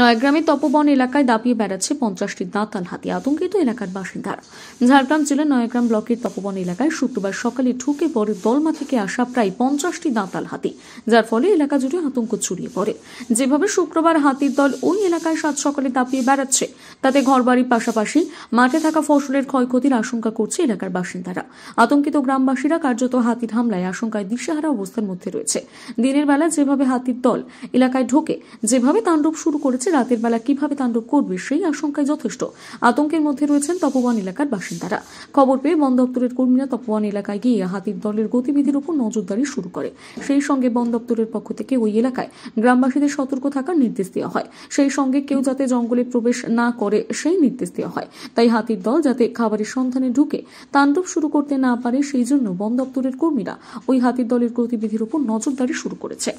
নয়াগ্রামে তপবন এলাকায় দাপিয়ে বেড়াচ্ছে পঞ্চাশটি দাঁতাল হাতি আতঙ্কিত এলাকার বাসিন্দারা ঝাড়গ্রাম জেলার নয়াগ্রাম ব্লকের তপবন এলাকায় শুক্রবার সকালে ঢুকে পড়ে দলমা থেকে আসা প্রায় পঞ্চাশটি দাঁতাল হাতি যার ফলে এলাকা জুড়ে আতঙ্ক ছড়িয়ে পড়ে যেভাবে শুক্রবার হাতির দল ওই এলাকায় সাত সকালে দাপিয়ে বেড়াচ্ছে তাতে ঘরবাড়ির পাশাপাশি মাঠে থাকা ফসলের ক্ষয়ক্ষতির আশঙ্কা করছে এলাকার বাসিন্দারা আতঙ্কিত গ্রামবাসীরা কার্যত হাতির হামলায় আশঙ্কায় দিশেহারা অবস্থার মধ্যে রয়েছে দিনের বেলা যেভাবে হাতির দল এলাকায় ঢোকে যেভাবে তাণ্ডব শুরু করে করেছে রাতের বেলা কিভাবে তাণ্ডব করবে সেই আশঙ্কায় যথেষ্ট আতঙ্কের মধ্যে রয়েছেন তপোবন এলাকার বাসিন্দারা খবর পেয়ে বন দপ্তরের কর্মীরা তপোবন এলাকায় গিয়ে হাতির দলের গতিবিধির উপর নজরদারি শুরু করে সেই সঙ্গে বন দপ্তরের পক্ষ থেকে ওই এলাকায় গ্রামবাসীদের সতর্ক থাকার নির্দেশ দেওয়া হয় সেই সঙ্গে কেউ যাতে জঙ্গলে প্রবেশ না করে সেই নির্দেশ দেওয়া হয় তাই হাতির দল যাতে খাবারের সন্ধানে ঢুকে তাণ্ডব শুরু করতে না পারে সেই জন্য বন দপ্তরের কর্মীরা ওই হাতির দলের গতিবিধির উপর নজরদারি শুরু করেছে